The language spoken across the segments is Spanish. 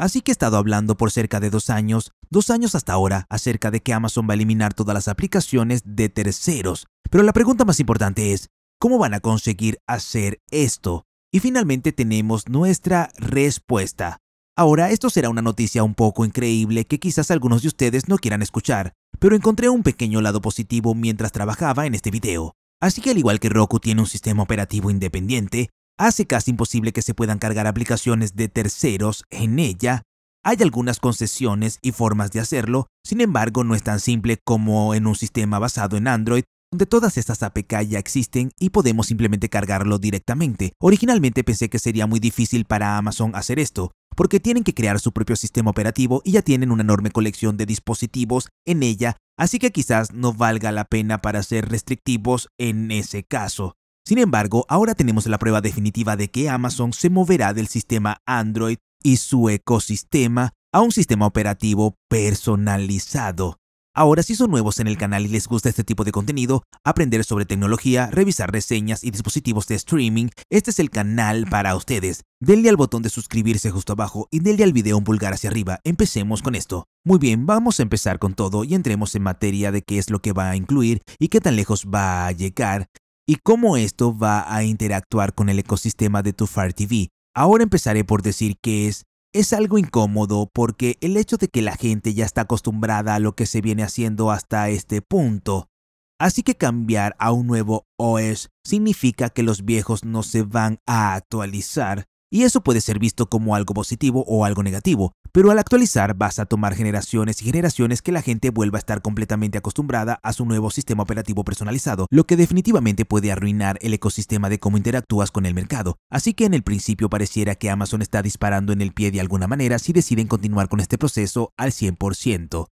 Así que he estado hablando por cerca de dos años, dos años hasta ahora, acerca de que Amazon va a eliminar todas las aplicaciones de terceros. Pero la pregunta más importante es, ¿cómo van a conseguir hacer esto? Y finalmente tenemos nuestra respuesta. Ahora, esto será una noticia un poco increíble que quizás algunos de ustedes no quieran escuchar, pero encontré un pequeño lado positivo mientras trabajaba en este video. Así que al igual que Roku tiene un sistema operativo independiente, hace casi imposible que se puedan cargar aplicaciones de terceros en ella. Hay algunas concesiones y formas de hacerlo, sin embargo no es tan simple como en un sistema basado en Android donde todas estas APK ya existen y podemos simplemente cargarlo directamente. Originalmente pensé que sería muy difícil para Amazon hacer esto, porque tienen que crear su propio sistema operativo y ya tienen una enorme colección de dispositivos en ella, así que quizás no valga la pena para ser restrictivos en ese caso. Sin embargo, ahora tenemos la prueba definitiva de que Amazon se moverá del sistema Android y su ecosistema a un sistema operativo personalizado. Ahora, si son nuevos en el canal y les gusta este tipo de contenido, aprender sobre tecnología, revisar reseñas y dispositivos de streaming, este es el canal para ustedes. Denle al botón de suscribirse justo abajo y denle al video un pulgar hacia arriba. Empecemos con esto. Muy bien, vamos a empezar con todo y entremos en materia de qué es lo que va a incluir y qué tan lejos va a llegar y cómo esto va a interactuar con el ecosistema de tu Fire TV. Ahora empezaré por decir que es es algo incómodo porque el hecho de que la gente ya está acostumbrada a lo que se viene haciendo hasta este punto. Así que cambiar a un nuevo OS significa que los viejos no se van a actualizar y eso puede ser visto como algo positivo o algo negativo, pero al actualizar vas a tomar generaciones y generaciones que la gente vuelva a estar completamente acostumbrada a su nuevo sistema operativo personalizado, lo que definitivamente puede arruinar el ecosistema de cómo interactúas con el mercado. Así que en el principio pareciera que Amazon está disparando en el pie de alguna manera si deciden continuar con este proceso al 100%.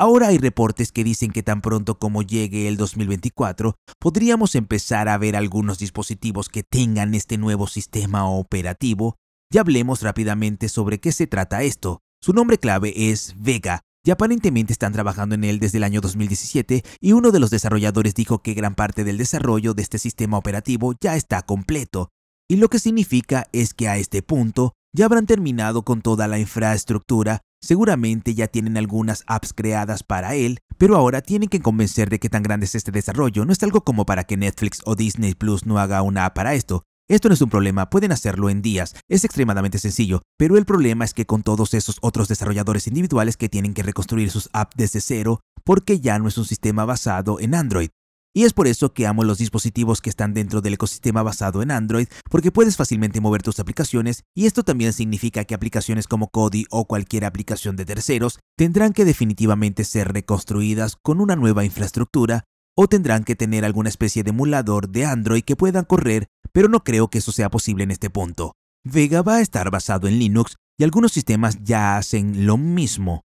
Ahora hay reportes que dicen que tan pronto como llegue el 2024, podríamos empezar a ver algunos dispositivos que tengan este nuevo sistema operativo. Y hablemos rápidamente sobre qué se trata esto. Su nombre clave es Vega, y aparentemente están trabajando en él desde el año 2017 y uno de los desarrolladores dijo que gran parte del desarrollo de este sistema operativo ya está completo, y lo que significa es que a este punto ya habrán terminado con toda la infraestructura Seguramente ya tienen algunas apps creadas para él, pero ahora tienen que convencer de que tan grande es este desarrollo. No es algo como para que Netflix o Disney Plus no haga una app para esto. Esto no es un problema, pueden hacerlo en días, es extremadamente sencillo, pero el problema es que con todos esos otros desarrolladores individuales que tienen que reconstruir sus apps desde cero, porque ya no es un sistema basado en Android, y es por eso que amo los dispositivos que están dentro del ecosistema basado en Android, porque puedes fácilmente mover tus aplicaciones, y esto también significa que aplicaciones como Kodi o cualquier aplicación de terceros tendrán que definitivamente ser reconstruidas con una nueva infraestructura, o tendrán que tener alguna especie de emulador de Android que puedan correr, pero no creo que eso sea posible en este punto. Vega va a estar basado en Linux y algunos sistemas ya hacen lo mismo.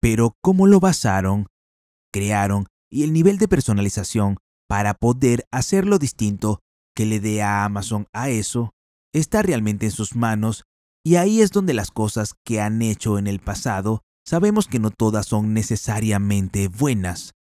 Pero ¿cómo lo basaron, crearon y el nivel de personalización para poder hacer lo distinto que le dé a Amazon a eso está realmente en sus manos y ahí es donde las cosas que han hecho en el pasado sabemos que no todas son necesariamente buenas.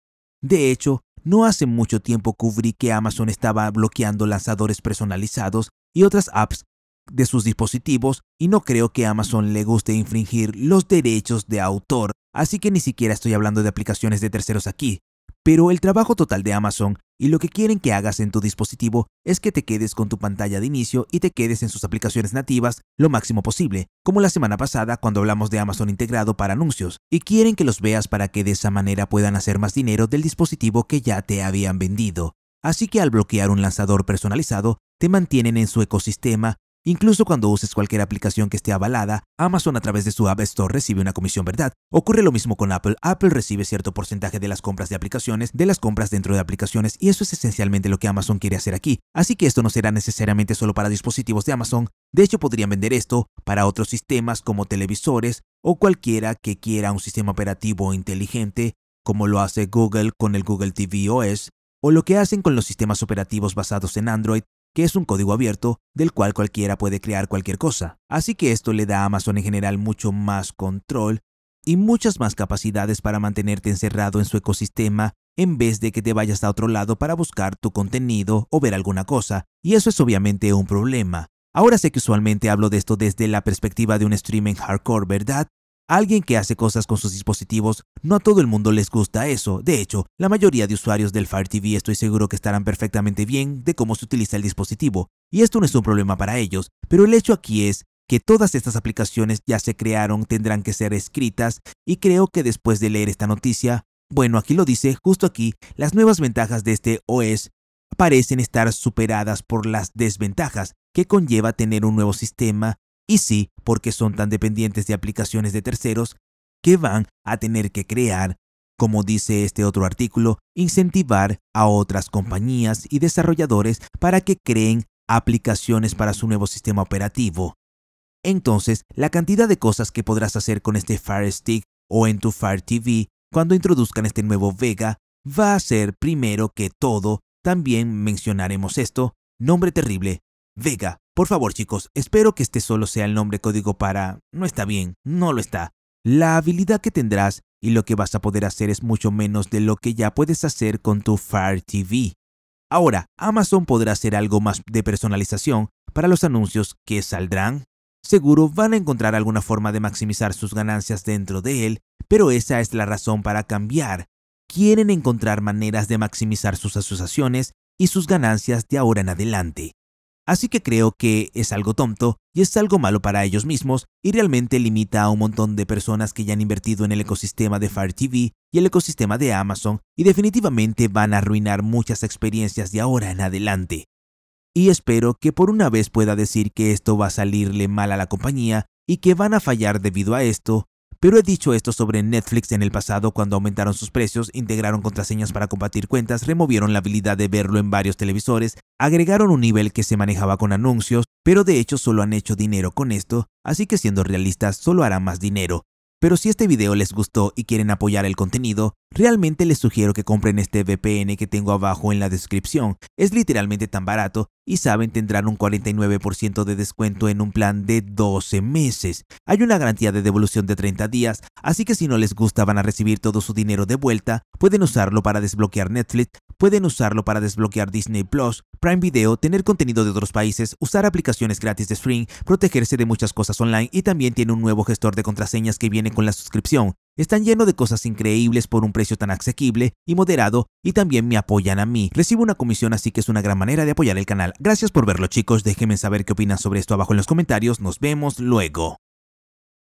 De hecho, no hace mucho tiempo cubrí que Amazon estaba bloqueando lanzadores personalizados y otras apps de sus dispositivos y no creo que Amazon le guste infringir los derechos de autor, así que ni siquiera estoy hablando de aplicaciones de terceros aquí, pero el trabajo total de Amazon y lo que quieren que hagas en tu dispositivo es que te quedes con tu pantalla de inicio y te quedes en sus aplicaciones nativas lo máximo posible, como la semana pasada cuando hablamos de Amazon integrado para anuncios, y quieren que los veas para que de esa manera puedan hacer más dinero del dispositivo que ya te habían vendido. Así que al bloquear un lanzador personalizado, te mantienen en su ecosistema Incluso cuando uses cualquier aplicación que esté avalada, Amazon a través de su App Store recibe una comisión, ¿verdad? Ocurre lo mismo con Apple. Apple recibe cierto porcentaje de las compras de aplicaciones, de las compras dentro de aplicaciones, y eso es esencialmente lo que Amazon quiere hacer aquí. Así que esto no será necesariamente solo para dispositivos de Amazon. De hecho, podrían vender esto para otros sistemas como televisores o cualquiera que quiera un sistema operativo inteligente, como lo hace Google con el Google TV OS, o lo que hacen con los sistemas operativos basados en Android que es un código abierto del cual cualquiera puede crear cualquier cosa. Así que esto le da a Amazon en general mucho más control y muchas más capacidades para mantenerte encerrado en su ecosistema en vez de que te vayas a otro lado para buscar tu contenido o ver alguna cosa, y eso es obviamente un problema. Ahora sé que usualmente hablo de esto desde la perspectiva de un streaming hardcore, ¿verdad? Alguien que hace cosas con sus dispositivos, no a todo el mundo les gusta eso. De hecho, la mayoría de usuarios del Fire TV estoy seguro que estarán perfectamente bien de cómo se utiliza el dispositivo, y esto no es un problema para ellos, pero el hecho aquí es que todas estas aplicaciones ya se crearon, tendrán que ser escritas, y creo que después de leer esta noticia, bueno, aquí lo dice, justo aquí, las nuevas ventajas de este OS parecen estar superadas por las desventajas que conlleva tener un nuevo sistema y sí, porque son tan dependientes de aplicaciones de terceros que van a tener que crear, como dice este otro artículo, incentivar a otras compañías y desarrolladores para que creen aplicaciones para su nuevo sistema operativo. Entonces, la cantidad de cosas que podrás hacer con este Fire Stick o en tu Fire TV cuando introduzcan este nuevo Vega va a ser primero que todo, también mencionaremos esto, nombre terrible, Vega, por favor chicos, espero que este solo sea el nombre código para... No está bien, no lo está. La habilidad que tendrás y lo que vas a poder hacer es mucho menos de lo que ya puedes hacer con tu Fire TV. Ahora, Amazon podrá hacer algo más de personalización para los anuncios que saldrán. Seguro van a encontrar alguna forma de maximizar sus ganancias dentro de él, pero esa es la razón para cambiar. Quieren encontrar maneras de maximizar sus asociaciones y sus ganancias de ahora en adelante. Así que creo que es algo tonto y es algo malo para ellos mismos y realmente limita a un montón de personas que ya han invertido en el ecosistema de Fire TV y el ecosistema de Amazon y definitivamente van a arruinar muchas experiencias de ahora en adelante. Y espero que por una vez pueda decir que esto va a salirle mal a la compañía y que van a fallar debido a esto pero he dicho esto sobre Netflix en el pasado cuando aumentaron sus precios, integraron contraseñas para compartir cuentas, removieron la habilidad de verlo en varios televisores, agregaron un nivel que se manejaba con anuncios, pero de hecho solo han hecho dinero con esto, así que siendo realistas solo harán más dinero. Pero si este video les gustó y quieren apoyar el contenido, Realmente les sugiero que compren este VPN que tengo abajo en la descripción, es literalmente tan barato y saben tendrán un 49% de descuento en un plan de 12 meses. Hay una garantía de devolución de 30 días, así que si no les gusta van a recibir todo su dinero de vuelta, pueden usarlo para desbloquear Netflix, pueden usarlo para desbloquear Disney Plus, Prime Video, tener contenido de otros países, usar aplicaciones gratis de Spring, protegerse de muchas cosas online y también tiene un nuevo gestor de contraseñas que viene con la suscripción. Están llenos de cosas increíbles por un precio tan asequible y moderado y también me apoyan a mí. Recibo una comisión así que es una gran manera de apoyar el canal. Gracias por verlo chicos, déjenme saber qué opinan sobre esto abajo en los comentarios, nos vemos luego.